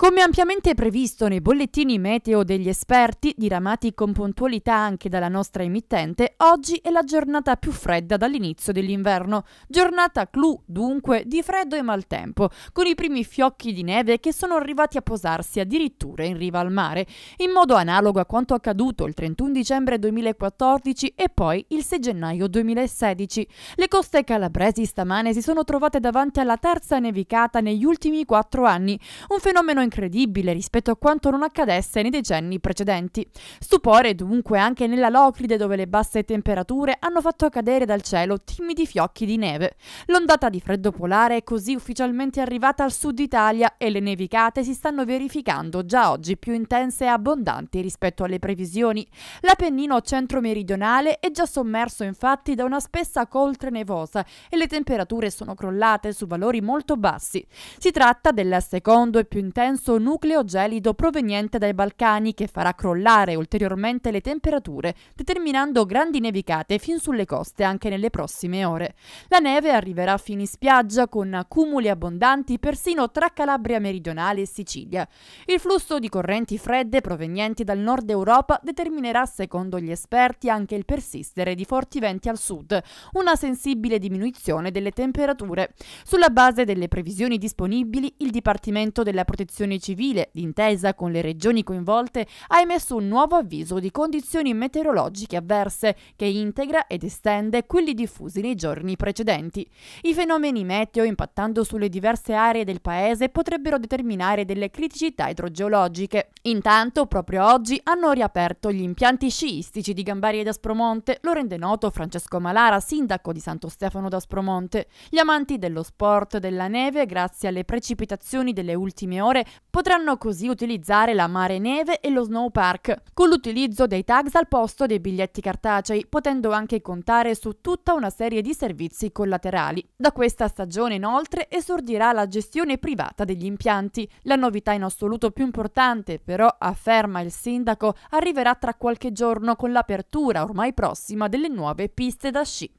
Come ampiamente previsto nei bollettini meteo degli esperti, diramati con puntualità anche dalla nostra emittente, oggi è la giornata più fredda dall'inizio dell'inverno. Giornata clou, dunque, di freddo e maltempo, con i primi fiocchi di neve che sono arrivati a posarsi addirittura in riva al mare, in modo analogo a quanto accaduto il 31 dicembre 2014 e poi il 6 gennaio 2016. Le coste calabresi stamane si sono trovate davanti alla terza nevicata negli ultimi quattro anni, un fenomeno incredibile rispetto a quanto non accadesse nei decenni precedenti. Stupore dunque anche nella Locride dove le basse temperature hanno fatto cadere dal cielo timidi fiocchi di neve. L'ondata di freddo polare è così ufficialmente arrivata al sud Italia e le nevicate si stanno verificando già oggi più intense e abbondanti rispetto alle previsioni. L'Apennino centro-meridionale è già sommerso infatti da una spessa coltre nevosa e le temperature sono crollate su valori molto bassi. Si tratta del secondo e più intenso denso nucleo gelido proveniente dai Balcani che farà crollare ulteriormente le temperature, determinando grandi nevicate fin sulle coste anche nelle prossime ore. La neve arriverà a fini spiaggia con accumuli abbondanti persino tra Calabria meridionale e Sicilia. Il flusso di correnti fredde provenienti dal nord Europa determinerà, secondo gli esperti, anche il persistere di forti venti al sud, una sensibile diminuzione delle temperature. Sulla base delle previsioni disponibili, il Dipartimento della Protezione protezione civile, d'intesa con le regioni coinvolte, ha emesso un nuovo avviso di condizioni meteorologiche avverse che integra ed estende quelli diffusi nei giorni precedenti. I fenomeni meteo impattando sulle diverse aree del paese potrebbero determinare delle criticità idrogeologiche. Intanto, proprio oggi hanno riaperto gli impianti sciistici di Gambari ed Aspromonte, lo rende noto Francesco Malara, sindaco di Santo Stefano d'Aspromonte. Gli amanti dello sport della neve, grazie alle precipitazioni delle ultime ore, Potranno così utilizzare la mare neve e lo snowpark, con l'utilizzo dei tags al posto dei biglietti cartacei, potendo anche contare su tutta una serie di servizi collaterali. Da questa stagione inoltre esordirà la gestione privata degli impianti. La novità in assoluto più importante, però, afferma il sindaco, arriverà tra qualche giorno con l'apertura ormai prossima delle nuove piste da sci.